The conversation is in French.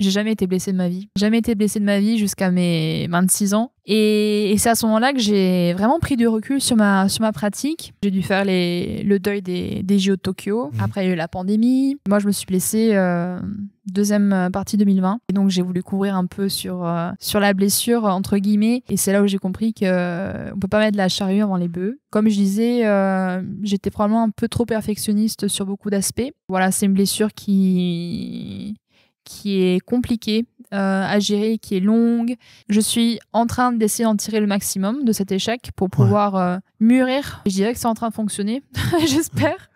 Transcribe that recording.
J'ai jamais été blessée de ma vie. Jamais été blessée de ma vie jusqu'à mes 26 ans. Et, c'est à ce moment-là que j'ai vraiment pris du recul sur ma, sur ma pratique. J'ai dû faire les, le deuil des, des JO de Tokyo. Mmh. Après, il y a eu la pandémie. Moi, je me suis blessée euh, deuxième partie 2020. Et donc, j'ai voulu couvrir un peu sur, euh, sur la blessure, entre guillemets. Et c'est là où j'ai compris qu'on euh, ne peut pas mettre la charrue avant les bœufs. Comme je disais, euh, j'étais probablement un peu trop perfectionniste sur beaucoup d'aspects. Voilà, c'est une blessure qui qui est compliquée euh, à gérer, qui est longue. Je suis en train d'essayer d'en tirer le maximum de cet échec pour pouvoir euh, mûrir. Je dirais que c'est en train de fonctionner, j'espère.